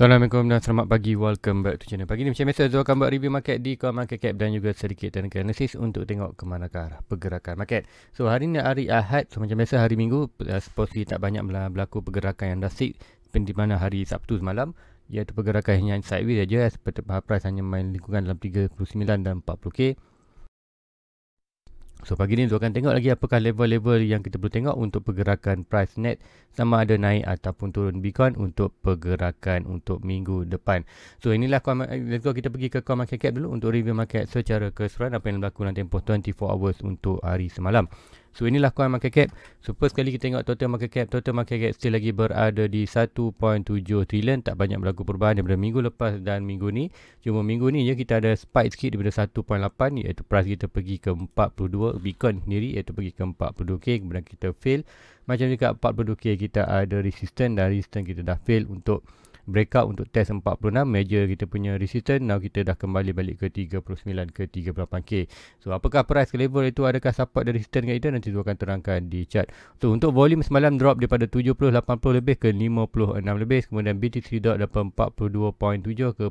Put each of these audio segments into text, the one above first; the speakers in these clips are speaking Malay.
Assalamualaikum dan selamat pagi. Welcome back to channel. Pagi ni macam biasa, Zul akan buat review market di kawasan Market Cap dan juga sedikit technical analysis untuk tengok ke manakah pergerakan market. So, hari ni hari Ahad. So, macam biasa hari Minggu, eh, seperti tak banyak berlaku pergerakan yang dasik di mana hari Sabtu semalam. Iaitu pergerakan hanya sideways saja. Seperti price hanya main lingkungan dalam 39 dan 40k. So, pagi ni saya akan tengok lagi apakah level-level yang kita perlu tengok untuk pergerakan price net sama ada naik ataupun turun Bitcoin untuk pergerakan untuk minggu depan. So inilah eh, let's kita pergi ke coin market cap dulu untuk review market secara keseluruhan apa yang berlaku dalam tempoh 24 hours untuk hari semalam. So inilah coin market cap. So first kali kita tengok total market cap, total market cap still lagi berada di 1.7 trillion tak banyak berlaku perubahan daripada minggu lepas dan minggu ni. Cuma minggu ni je kita ada spike sikit daripada 1.8 iaitu price kita pergi ke 42 Bitcoin sendiri iaitu pergi ke 42k kemudian kita fail macam juga 42k kita ada resistance dan resistance kita dah fail untuk breakout untuk test 46 major kita punya resistance now kita dah kembali balik ke 39 ke 38k so apakah price ke level itu adakah support dari resistance kita nanti saya akan terangkan di chart so untuk volume semalam drop daripada 70 80 lebih ke 56 lebih kemudian BTC dot dapat 42.7 ke 45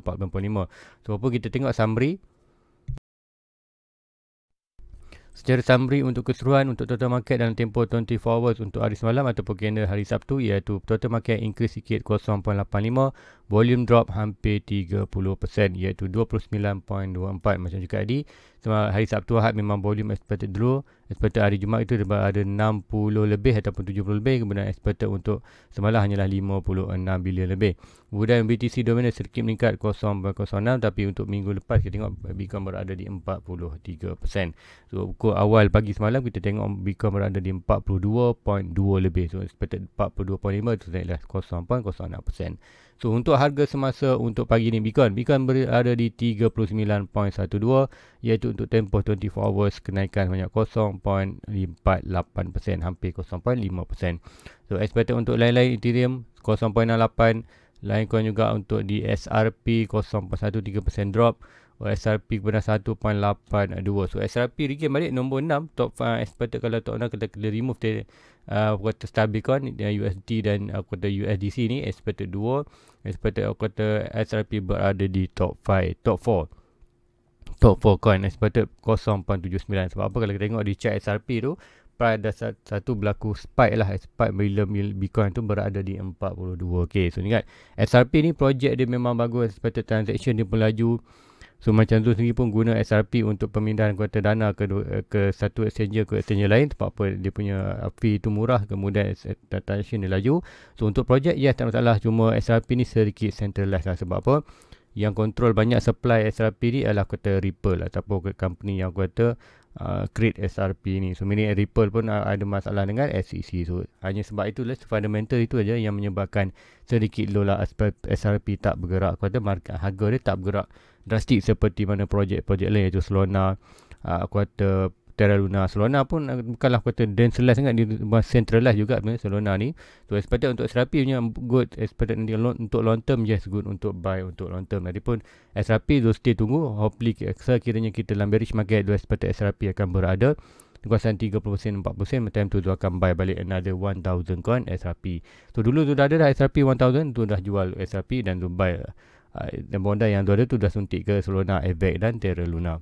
so apa kita tengok summary Secara summary untuk keseruan untuk total market dalam tempoh 24 hours untuk hari semalam ataupun kena hari Sabtu iaitu total market increase sikit 0.85 volume drop hampir 30% iaitu 29.24 macam juga tadi sama hari Sabtu Ahad memang volume expected dulu expected hari Jumaat itu ada 60 lebih ataupun 70 lebih kemudian expected untuk semalam hanyalah 56 bilion lebih kemudian BTC dominan sedikit meningkat 0.06 tapi untuk minggu lepas kita tengok Bitcoin berada di 43% so pukul awal pagi semalam kita tengok Bitcoin berada di 42.2 lebih so expected 42.5 itu naiklah 0.06% So untuk harga semasa untuk pagi ni Bitcoin, Bitcoin berada di 39.12 iaitu untuk tempoh 24 hours kenaikan banyak 0.48% hampir 0.5%. So expected untuk lain-lain Ethereum 0.68, lain Litecoin juga untuk di SRP 0.13% drop. SRP benar 1.82. So SRP regain balik nombor 6 top 5 expected kalau tak nak kita kena remove uh, kota stablecoin yang USD dan uh, kota USDC ni expected dua expected uh, kota SRP berada di top 5 top 4 top 4 coin expected 0.79 sebab apa kalau kita tengok di chart SRP tu price ada satu berlaku spike lah spike bila Bitcoin tu berada di 42 okey so ingat SRP ni projek dia memang bagus expected transaction dia pun laju So macam tu sendiri pun guna SRP untuk pemindahan kuota dana ke eh, ke satu exchange ke exchange lain sebab apa dia punya fee tu murah kemudian eh, transaction dia laju. So untuk projek yes tak masalah cuma SRP ni sedikit centralized lah sebab apa yang kontrol banyak supply SRP ni adalah kuota Ripple lah, ataupun company yang kuota uh, create SRP ni. So meaning Ripple pun uh, ada masalah dengan SEC. So hanya sebab itulah fundamental itu aja yang menyebabkan sedikit low lah aspek SRP tak bergerak. Kau market harga dia tak bergerak drastik seperti mana projek-projek lain iaitu Solana, uh, aku kata Terra Luna. Selona pun eh, bukanlah kata denselize sangat dia centralized juga sebenarnya Selona ni. So expected untuk SRP punya good expected untuk long term yes good untuk buy untuk long term. Jadi pun SRP do stay tunggu hopefully sekiranya kita dalam bearish market do expected SRP akan berada kuasaan 30% 40% macam tu tu akan buy balik another 1000 coin SRP. So dulu tu dah ada dah SRP 1000 tu dah jual SRP dan tu buy uh, eh, bonda eh, yang tu ada tu dah suntik ke Solana, Evac dan Terra Luna.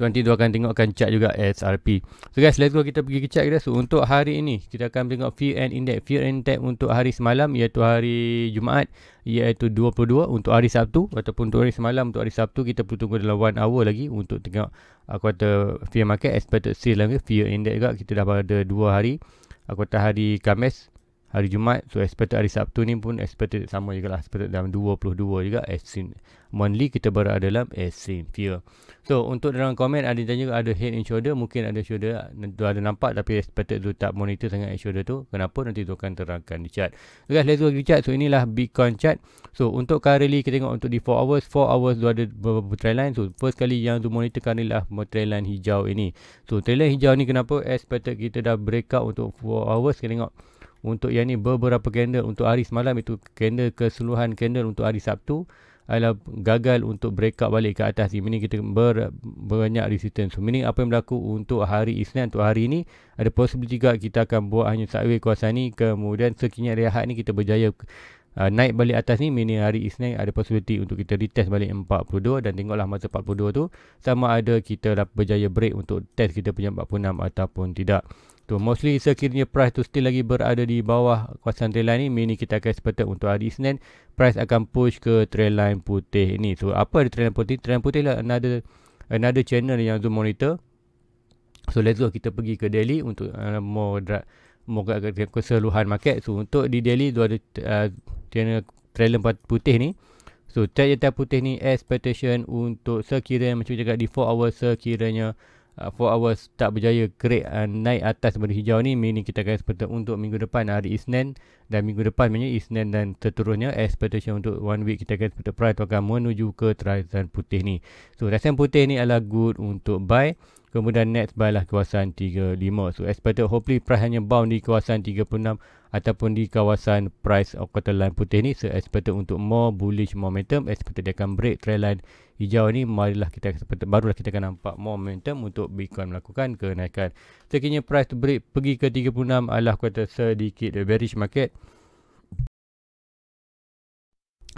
So nanti dia akan tengokkan chart juga SRP. So guys, let's go kita pergi ke chart kita. So untuk hari ini, kita akan tengok fear and index. Fear and index untuk hari semalam iaitu hari Jumaat iaitu 22 untuk hari Sabtu ataupun untuk hari semalam untuk hari Sabtu kita perlu tunggu dalam 1 hour lagi untuk tengok aku uh, kata fear market expected sale lagi fear index juga kita dah pada 2 hari aku uh, kata hari Khamis hari Jumaat so expected hari Sabtu ni pun expected sama juga lah expected dalam 22 juga Esin monthly kita berada dalam Esin fear so untuk dalam komen ada tanya ada head and shoulder mungkin ada shoulder tu ada nampak tapi expected tu tak monitor sangat head shoulder tu kenapa nanti tu akan terangkan di chart so, let's go di chart so inilah Bitcoin chart so untuk currently kita tengok untuk di 4 hours 4 hours tu ada beberapa trend line so first kali yang tu monitor kan lah trend line hijau ini so trend line hijau ni kenapa expected kita dah break out untuk 4 hours kita tengok untuk yang ni beberapa candle untuk hari semalam itu candle keseluruhan candle untuk hari Sabtu adalah gagal untuk break up balik ke atas ini kita ber, banyak resistance so, meaning apa yang berlaku untuk hari Isnin untuk hari ini ada possibility juga kita akan buat hanya sideways kuasa ni kemudian sekiranya rehat ni kita berjaya uh, naik balik atas ni mini hari Isnin ada possibility untuk kita retest balik 42 dan tengoklah masa 42 tu sama ada kita dah berjaya break untuk test kita punya 46 ataupun tidak. So mostly sekiranya price tu still lagi berada di bawah kawasan trail line ni mini kita akan sepatut untuk hari Isnin price akan push ke trail line putih ni. So apa ada trail line putih? Trail line putih lah another another channel yang Zoom monitor. So let's go kita pergi ke daily untuk uh, more drag moga keseluruhan market so untuk di daily tu ada channel uh, trailer putih ni so trade yang putih ni expectation untuk sekiranya macam cakap di 4 hours sekiranya 4 uh, hours tak berjaya create uh, naik atas benda hijau ni meaning kita akan seperti untuk minggu depan hari Isnin dan minggu depan maknanya Isnin dan seterusnya expectation untuk one week kita akan seperti price akan menuju ke trade putih ni so trade putih ni adalah good untuk buy Kemudian next buy lah kawasan 35. So expected hopefully price hanya bound di kawasan 36 ataupun di kawasan price of quarter line putih ni. So expected untuk more bullish momentum. Expected dia akan break trend line hijau ni. Marilah kita expected, barulah kita akan nampak momentum untuk Bitcoin melakukan kenaikan. Sekiranya price break pergi ke 36 adalah kuota sedikit bearish market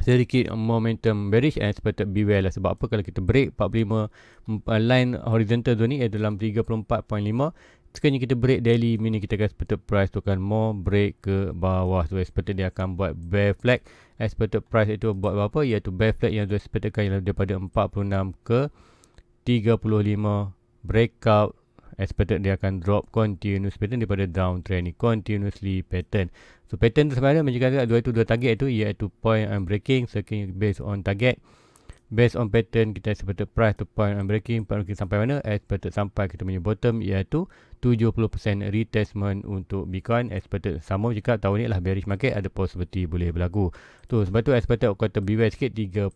sedikit momentum bearish and expected beware lah sebab apa kalau kita break 45 mm, line horizontal tu ni ia eh, dalam 34.5 Sekarang kita break daily mini kita akan expected price tu akan more break ke bawah so expected eh, dia akan buat bear flag expected eh, price itu buat apa iaitu bear flag yang tu expected kan daripada 46 ke 35 breakout expected dia akan drop continuous pattern daripada downtrend ni continuously pattern so pattern tu sebenarnya menjaga dua itu dua target itu iaitu point and breaking second based on target based on pattern kita expected price to point and breaking point breaking sampai mana expected sampai kita punya bottom iaitu 70% retestment untuk Bitcoin expected sama juga tahun ni lah bearish market ada possibility boleh berlaku tu sebab tu expected aku kata beware sikit 35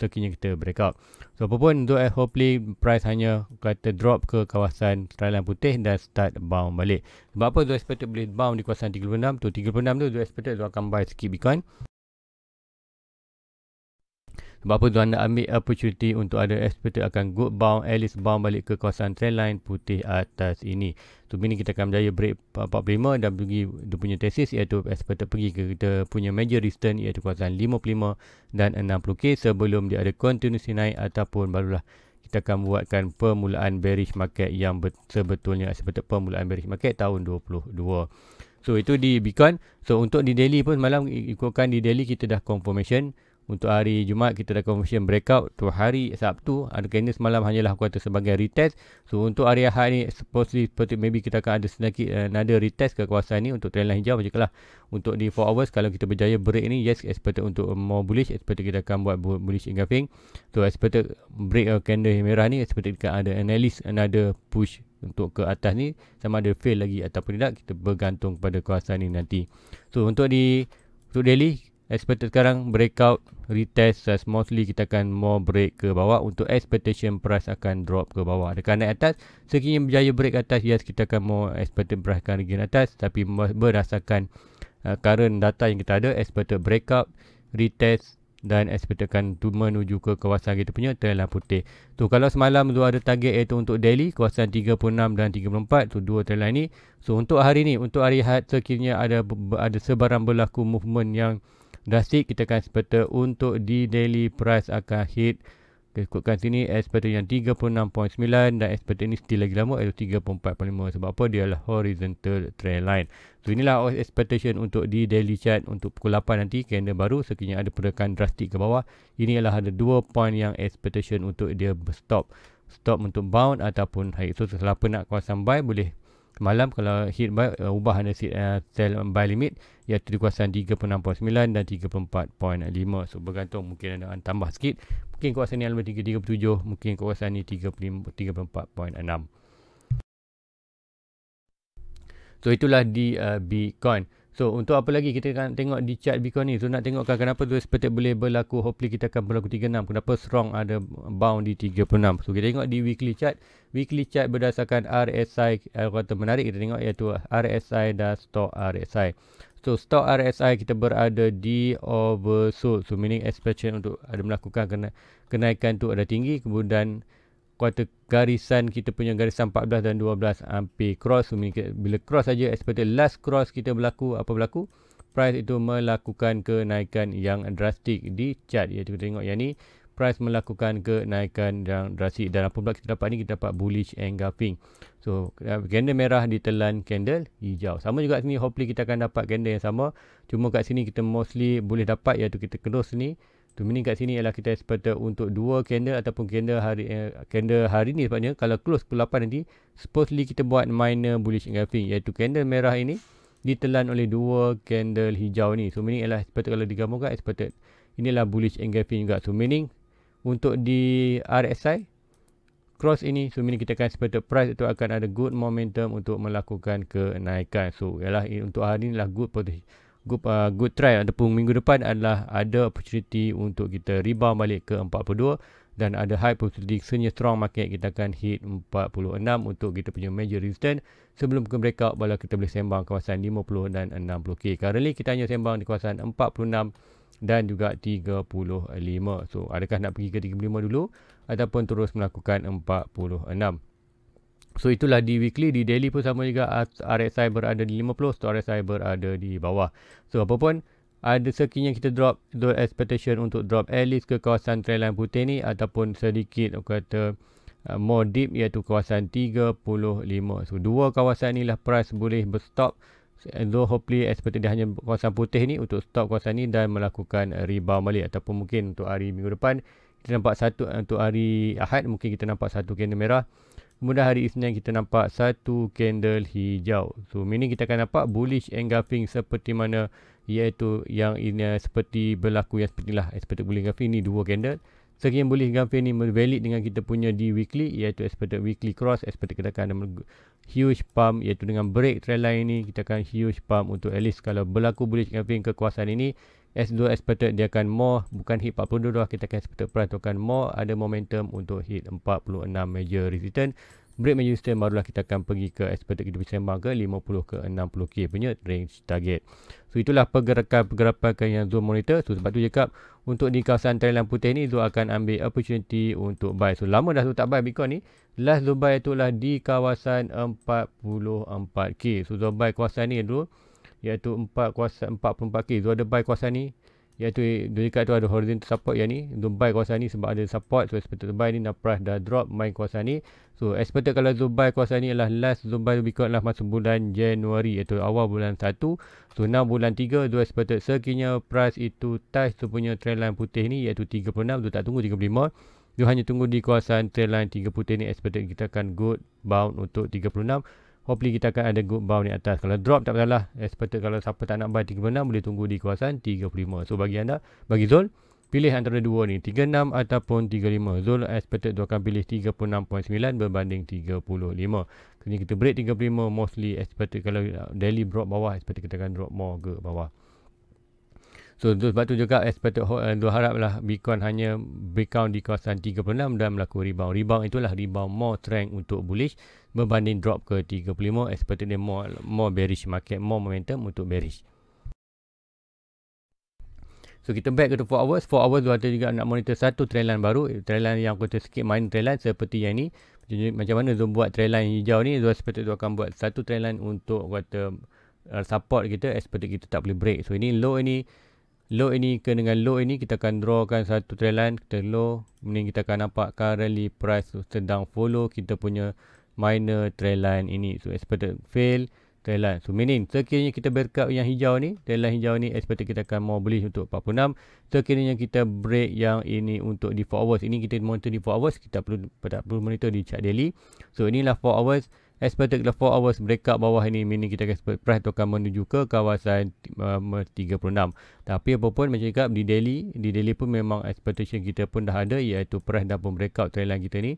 sekiranya kita breakout so apapun untuk hopefully price hanya kata drop ke kawasan trailan putih dan start bound balik sebab apa tu expected boleh bound di kawasan 36 tu 36 tu tu expected tu akan buy sikit Bitcoin sebab apa tuan nak ambil opportunity untuk ada expected akan good bound, at least bound balik ke kawasan trendline putih atas ini. So, ini kita akan berjaya break 45 dan pergi dia punya tesis iaitu expected pergi ke kita punya major resistance iaitu kawasan 55 dan 60K sebelum dia ada continuous naik ataupun barulah kita akan buatkan permulaan bearish market yang sebetulnya seperti permulaan bearish market tahun 2022. So itu di Bitcoin. So untuk di daily pun malam ikutkan di daily kita dah confirmation untuk hari Jumaat kita dah confirm breakout tu hari Sabtu ada candle semalam hanyalah aku kata sebagai retest so untuk hari Ahad ni possibly seperti maybe kita akan ada sedikit uh, eh, another retest ke kawasan ni untuk trendline hijau macam lah untuk di 4 hours kalau kita berjaya break ni yes expected untuk more bullish expected kita akan buat bullish engulfing so expected break uh, candle yang merah ni expected kita ada analis another push untuk ke atas ni sama ada fail lagi ataupun tidak kita bergantung pada kawasan ni nanti so untuk di untuk daily expected sekarang breakout retest uh, mostly kita akan more break ke bawah untuk expectation price akan drop ke bawah dekat naik atas sekiranya berjaya break atas yes kita akan more expected price akan regain atas tapi berdasarkan uh, current data yang kita ada expected breakout retest dan expectedkan tu menuju ke kawasan kita punya trendline putih tu kalau semalam tu ada target iaitu untuk daily kawasan 36 dan 34 tu dua trendline ni so untuk hari ni untuk hari hat sekiranya ada ada sebarang berlaku movement yang drastik kita akan sepeta untuk di daily price akan hit ikutkan sini expected yang 36.9 dan expected ini still lagi lama iaitu 34.5 sebab apa dia adalah horizontal trend line so inilah expectation untuk di daily chart untuk pukul 8 nanti candle baru sekiranya ada pergerakan drastik ke bawah ini adalah ada dua point yang expectation untuk dia stop stop untuk bound ataupun high so siapa nak kawasan buy boleh Semalam kalau hit buy, uh, ubah anda sit, uh, sell buy limit iaitu di kuasaan 36.9 dan 34.5. So bergantung mungkin anda akan tambah sikit. Mungkin kuasa ni alam 33.7, mungkin kuasa ni 34.6. So itulah di uh, Bitcoin. So untuk apa lagi kita akan tengok di chart Bitcoin ni. So nak tengokkan kenapa tu seperti boleh berlaku. Hopefully kita akan berlaku 36. Kenapa strong ada bound di 36. So kita tengok di weekly chart. Weekly chart berdasarkan RSI. Aku kata menarik kita tengok iaitu RSI dan stock RSI. So stock RSI kita berada di oversold. So meaning expansion untuk ada melakukan kena kenaikan tu ada tinggi. Kemudian kuarter garisan kita punya garisan 14 dan 12 hampir cross bila cross saja expected last cross kita berlaku apa berlaku price itu melakukan kenaikan yang drastik di chart ya kita tengok yang ni price melakukan kenaikan yang drastik dan apa pula kita dapat ni kita dapat bullish engulfing so uh, candle merah ditelan candle hijau sama juga sini hopefully kita akan dapat candle yang sama cuma kat sini kita mostly boleh dapat iaitu kita close ni To meaning kat sini ialah kita expect untuk dua candle ataupun candle hari eh, candle hari ni sebabnya kalau close pukul 8 nanti supposedly kita buat minor bullish engulfing iaitu candle merah ini ditelan oleh dua candle hijau ni. So meaning ialah expect kalau digabungkan expect inilah bullish engulfing juga. So meaning untuk di RSI cross ini so meaning kita akan expect price itu akan ada good momentum untuk melakukan kenaikan. So ialah eh, untuk hari ni lah good position good, uh, good try ataupun minggu depan adalah ada opportunity untuk kita rebound balik ke 42 dan ada high opportunity senyap strong market kita akan hit 46 untuk kita punya major resistance sebelum ke breakout bila kita boleh sembang kawasan 50 dan 60k. Currently kita hanya sembang di kawasan 46 dan juga 35. So adakah nak pergi ke 35 dulu ataupun terus melakukan 46. So itulah di weekly, di daily pun sama juga RSI berada di 50, stock RSI berada di bawah. So apa pun, ada sekiranya kita drop the expectation untuk drop at least ke kawasan trail line putih ni ataupun sedikit kata uh, more deep iaitu kawasan 35. So dua kawasan ni lah price boleh berstop. so hopefully expected dia hanya kawasan putih ni untuk stop kawasan ni dan melakukan rebound balik ataupun mungkin untuk hari minggu depan kita nampak satu untuk hari Ahad mungkin kita nampak satu candle merah. Kemudian hari Isnin kita nampak satu candle hijau. So meaning kita akan nampak bullish engulfing seperti mana iaitu yang ini eh, seperti berlaku yang seperti lah. Eh, seperti bullish engulfing ni dua candle. Sekian so, bullish engulfing ni valid dengan kita punya di weekly iaitu seperti weekly cross. seperti kita akan huge pump iaitu dengan break trend line ni kita akan huge pump untuk at least kalau berlaku bullish engulfing kekuasaan ini. S2 expected dia akan more bukan hit 42 kita akan expected perhatikan more ada momentum untuk hit 46 major resistance break major resistance barulah kita akan pergi ke expected kita boleh sembang ke 50 ke 60k punya range target so itulah pergerakan-pergerakan yang zone monitor so sebab tu cakap untuk di kawasan Thailand putih ni zone akan ambil opportunity untuk buy so lama dah zone tak buy bitcoin ni last zone buy itulah di kawasan 44k so zone buy kawasan ni dulu iaitu 4 kuasa 44k so ada buy kuasa ni iaitu dekat tu ada horizon support yang ni untuk buy kuasa ni sebab ada support so expected buy ni dah price dah drop main kuasa ni so expected kalau zoom buy kuasa ni ialah last zoom buy berikut lah masa bulan Januari iaitu awal bulan 1 so now bulan 3 dua expected sekiranya price itu touch tu punya trend line putih ni iaitu 36 tu tak tunggu 35 tu hanya tunggu di kawasan trendline 3 putih ni expected kita akan good bound untuk Hopefully kita akan ada good bounce di atas. Kalau drop tak masalah. Seperti kalau siapa tak nak buy 36 boleh tunggu di kawasan 35. So bagi anda, bagi Zul, pilih antara dua ni. 36 ataupun 35. Zul expected tu akan pilih 36.9 berbanding 35. Kini kita break 35 mostly expected kalau daily drop bawah expected kita akan drop more ke bawah. So sebab tu juga expected eh, uh, haraplah Bitcoin hanya breakdown di kawasan 36 dan melakukan rebound. Rebound itulah rebound more trend untuk bullish berbanding drop ke 35 expected dia more more bearish market, more momentum untuk bearish. So kita back ke 4 hours. 4 hours tu ada juga nak monitor satu trend baru. Trend yang kata sikit main trend seperti yang ni. Macam mana Zoom buat trend line hijau ni. Zoom seperti tu akan buat satu trend untuk kata uh, support kita. Seperti kita tak boleh break. So ini low ini low ini ke dengan low ini kita akan drawkan satu trend line kita low kemudian kita akan nampak currently price sedang follow kita punya minor trend line ini so expected fail trend line so meaning sekiranya kita breakout yang hijau ni trend line hijau ni expected kita akan mau bullish untuk 46 sekiranya kita break yang ini untuk di 4 hours ini kita monitor di 4 hours kita perlu, tak perlu monitor di chart daily so inilah 4 hours expected dalam 4 hours mereka bawah ini mini kita akan price tu akan menuju ke kawasan uh, 36 tapi apa pun macam cakap di daily di daily pun memang expectation kita pun dah ada iaitu price dah pun breakout trend line kita ni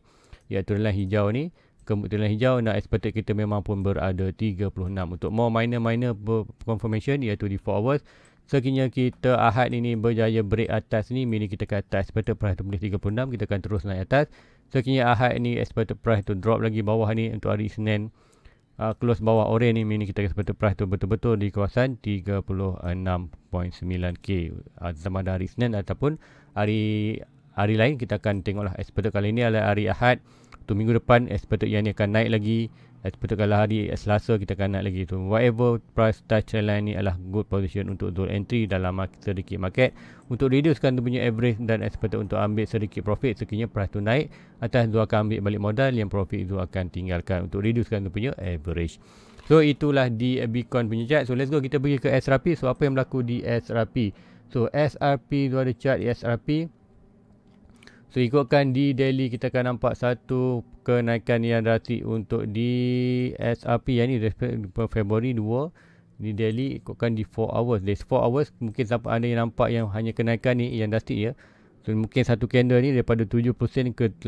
iaitu trend hijau ni kemudian hijau nak expected kita memang pun berada 36 untuk more minor-minor confirmation iaitu di 4 hours Sekiranya kita Ahad ini berjaya break atas ni, mini kita ke atas. Seperti perhatian tu 36, kita akan terus naik atas. So kini Ahad ni expected price tu drop lagi bawah ni untuk hari Senin uh, close bawah orange ni mini kita expected price tu betul-betul di kawasan 36.9k uh, ah, sama ada hari Senin ataupun hari hari lain kita akan tengoklah expected kali ni adalah hari Ahad tu minggu depan expected yang ni akan naik lagi As per kalau hari Selasa kita akan naik lagi tu. Whatever price touch line ni adalah good position untuk door entry dalam sedikit market. Untuk reduce kan tu punya average dan as untuk ambil sedikit profit sekiranya price tu naik. Atas tu akan ambil balik modal yang profit tu akan tinggalkan untuk reduce kan tu punya average. So itulah di Bitcoin punya chart. So let's go kita pergi ke SRP. So apa yang berlaku di SRP? So SRP tu ada chart SRP. So ikutkan di daily kita akan nampak satu kenaikan yang drastik untuk di SRP yang ni Februari 2 di daily ikutkan di 4 hours. Di 4 hours mungkin siapa anda yang nampak yang hanya kenaikan ni yang drastik ya. So mungkin satu candle ni daripada 7% ke 8%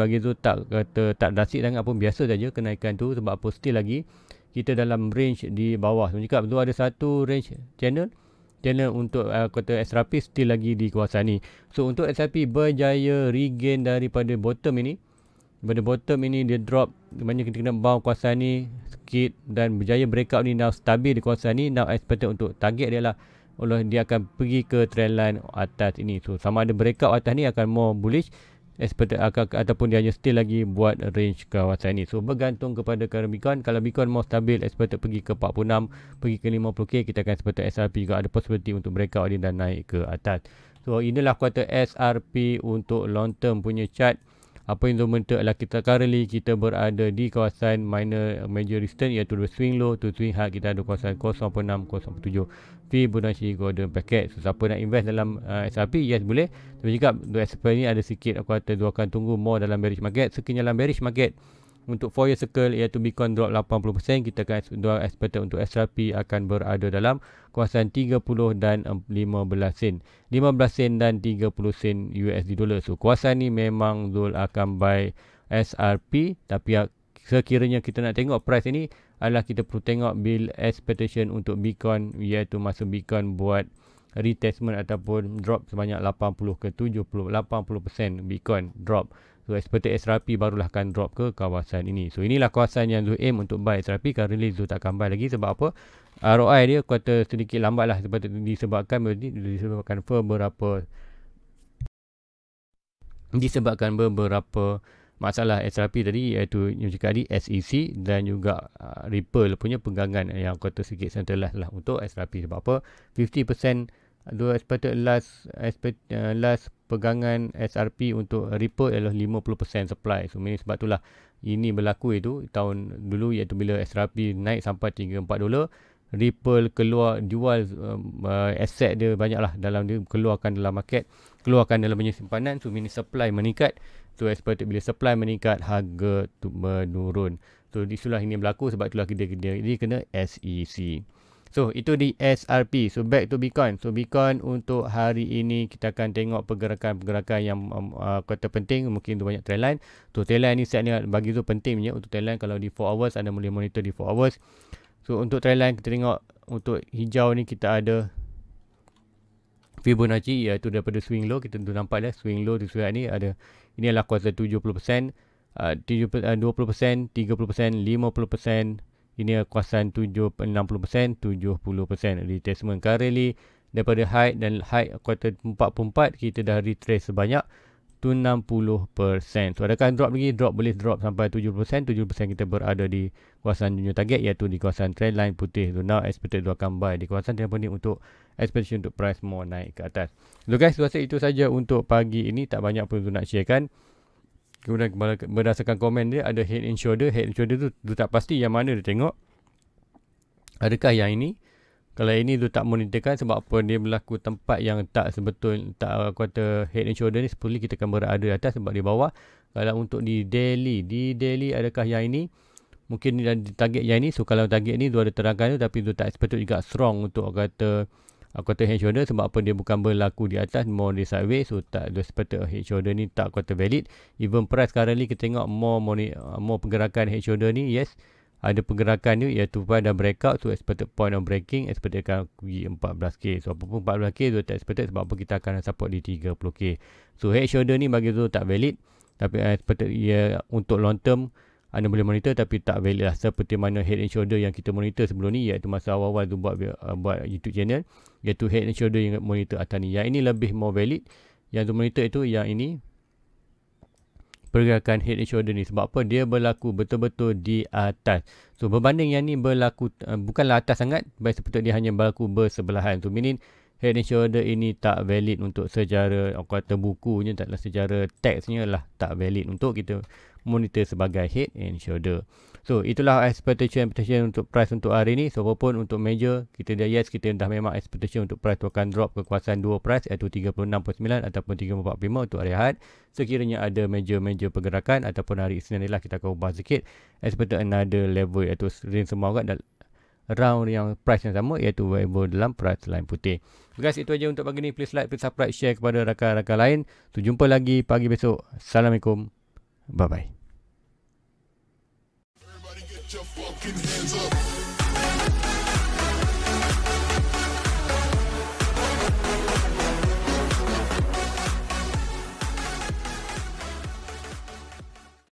bagi tu tak kata tak drastik sangat pun biasa saja kenaikan tu sebab apa still lagi kita dalam range di bawah. Sebab so, tu ada satu range channel channel untuk uh, kota SRP still lagi di kawasan ni. So untuk SRP berjaya regain daripada bottom ini. pada bottom ini dia drop Maksudnya kita kena bound kawasan ni sikit dan berjaya breakout ni now stabil di kawasan ni. Now expected untuk target dia lah. Oleh dia akan pergi ke trendline atas ini. So sama ada breakout atas ni akan more bullish seperti ataupun dia hanya still lagi buat range kawasan ini. So bergantung kepada current Bitcoin. Kalau Bitcoin mau stabil expected pergi ke 46, pergi ke 50k kita akan seperti SRP juga ada possibility untuk breakout dia dan naik ke atas. So inilah kuota SRP untuk long term punya chart apa yang instrument adalah kita currently kita berada di kawasan minor major resistance iaitu swing low to swing high kita ada kawasan 0.6 0.7 Fibonacci golden packet so siapa nak invest dalam uh, SRP yes boleh tapi juga untuk SRP ni ada sikit aku kata dua akan tunggu more dalam bearish market sekiranya dalam bearish market untuk 4 year circle iaitu Bitcoin drop 80%, kita akan dual expect untuk XRP akan berada dalam kuasa 30 dan 15 sen. 15 sen dan 30 sen USD dollar. So kuasa ni memang Zul akan buy SRP tapi ya, sekiranya kita nak tengok price ini adalah kita perlu tengok bill expectation untuk Bitcoin iaitu masa Bitcoin buat retestment ataupun drop sebanyak 80 ke 70 80% Bitcoin drop So seperti SRP barulah akan drop ke kawasan ini. So inilah kawasan yang Zul untuk buy SRP. Kalau release Zul takkan buy lagi sebab apa? ROI dia kuota sedikit lambat lah disebabkan, disebabkan beberapa disebabkan beberapa masalah SRP tadi iaitu yang cakap tadi SEC dan juga uh, Ripple punya pegangan yang kuota sedikit center last lah untuk SRP sebab apa 50% dua expected last expect, uh, last pegangan SRP untuk Ripple ialah 50% supply. So, ini sebab itulah ini berlaku itu tahun dulu iaitu bila SRP naik sampai 3-4 dolar. Ripple keluar jual um, uh, aset dia banyaklah dalam dia keluarkan dalam market keluarkan dalam punya simpanan so mini supply meningkat so expected bila supply meningkat harga tu menurun so itulah ini berlaku sebab itulah kita kena ini kena SEC So itu di SRP. So back to Bitcoin. So Bitcoin untuk hari ini kita akan tengok pergerakan-pergerakan yang um, uh, kata penting. Mungkin tu banyak trend line. So trend line ni set ni bagi tu penting punya. Untuk trend line kalau di 4 hours anda boleh monitor di 4 hours. So untuk trend line kita tengok untuk hijau ni kita ada Fibonacci iaitu daripada swing low. Kita tu nampak dah swing low di surat ni ada. Ini adalah kuasa 70%. Uh, 20%, 30%, 50%, ini kuasan 60%, 70% retracement currently daripada high dan high quarter 44 kita dah retrace sebanyak tu 60%. So adakah drop lagi? Drop boleh drop sampai 70%. 70% kita berada di kuasan junior target iaitu di kuasan trend line putih. So now expected dua akan buy di kuasan trend line untuk expectation untuk price more naik ke atas. So guys, rasa itu saja untuk pagi ini. Tak banyak pun nak sharekan. Kemudian berdasarkan komen dia ada head and shoulder. Head and shoulder tu, tu tak pasti yang mana dia tengok. Adakah yang ini? Kalau ini tu tak monitorkan sebab apa dia berlaku tempat yang tak sebetul tak kata head and shoulder ni sepuluh kita akan berada di atas sebab di bawah. Kalau untuk di daily, di daily adakah yang ini? Mungkin dia target yang ini. So kalau target ni dua ada terangkan tu tapi tu tak sepatut juga strong untuk kata Aku quarter hand shoulder sebab apa dia bukan berlaku di atas more sideways so tak ada sepatutnya head shoulder ni tak quarter valid even price currently kita tengok more more, uh, more pergerakan head shoulder ni yes ada pergerakan ni iaitu pada breakout so expected point of breaking expected akan pergi 14k so apa apapun 14k Zul tak expected sebab apa kita akan support di 30k so head shoulder ni bagi tu tak valid tapi expected ia untuk long term anda boleh monitor tapi tak valid lah seperti mana head and shoulder yang kita monitor sebelum ni iaitu masa awal-awal tu buat uh, buat YouTube channel iaitu head and shoulder yang monitor atas ni yang ini lebih more valid yang tu monitor itu yang ini pergerakan head and shoulder ni sebab apa dia berlaku betul-betul di atas so berbanding yang ni berlaku uh, bukanlah atas sangat baik seperti dia hanya berlaku bersebelahan so meaning head and shoulder ini tak valid untuk sejarah kata bukunya taklah sejarah teksnya lah tak valid untuk kita monitor sebagai head and shoulder. So itulah expectation expectation untuk price untuk hari ini. So apapun untuk major kita dah yes kita dah memang expectation untuk price akan drop kekuasaan dua price iaitu 36.9 ataupun 34.5 untuk hari Ahad. Sekiranya so, ada major-major pergerakan ataupun hari Isnin lah kita akan ubah sikit expect another level iaitu range semua orang dan round yang price yang sama iaitu wave dalam price line putih. So, guys itu aja untuk pagi ni. Please like, please subscribe, share kepada rakan-rakan lain. So jumpa lagi pagi besok. Assalamualaikum. Bye bye.